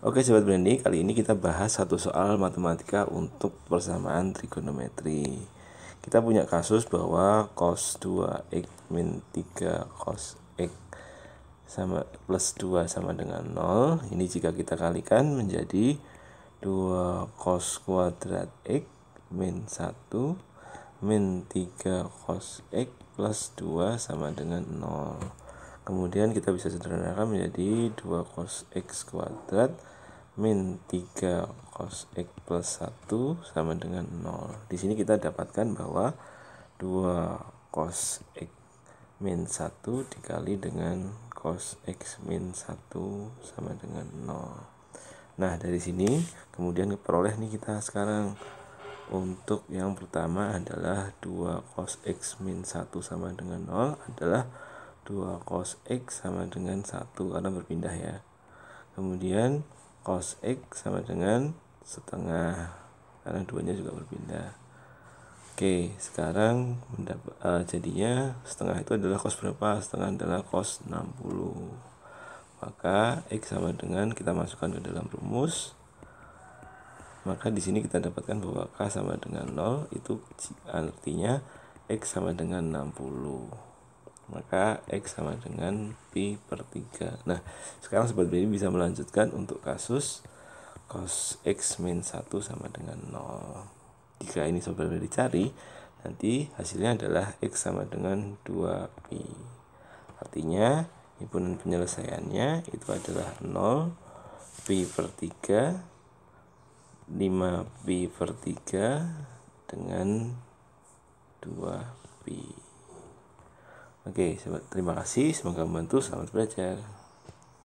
Oke sobat Brandy, kali ini kita bahas satu soal matematika untuk persamaan trigonometri. Kita punya kasus bahwa cos 2x min 3 cos x sama plus 2 sama dengan 0. Ini jika kita kalikan menjadi 2 cos kuadrat x min 1 min 3 cos x plus 2 sama dengan 0 kemudian kita bisa sederhanakan menjadi 2 cos x kuadrat min 3 cos x plus 1 sama dengan 0 di sini kita dapatkan bahwa 2 cos x min 1 dikali dengan cos x min 1 sama dengan 0 nah dari sini kemudian peroleh nih kita sekarang untuk yang pertama adalah 2 cos x min 1 sama dengan 0 adalah 2 cos X sama dengan 1 karena berpindah ya kemudian cos X sama dengan setengah karena duanya juga berpindah Oke sekarang mendapat, uh, eh, jadinya setengah itu adalah cos berapa setengah adalah cos 60 maka X sama dengan kita masukkan ke dalam rumus maka di sini kita dapatkan bahwa K sama dengan 0 itu artinya X sama dengan 60 maka X sama dengan Pi per 3 nah sekarang sobat ini bisa melanjutkan untuk kasus cos X min 1 sama dengan 0 jika ini sobat BI dicari nanti hasilnya adalah X sama dengan 2Pi artinya himpunan penyelesaiannya itu adalah 0 Pi per 3 5 pi per 3 dengan 2 pi Oke, terima kasih. Semoga membantu. Selamat belajar.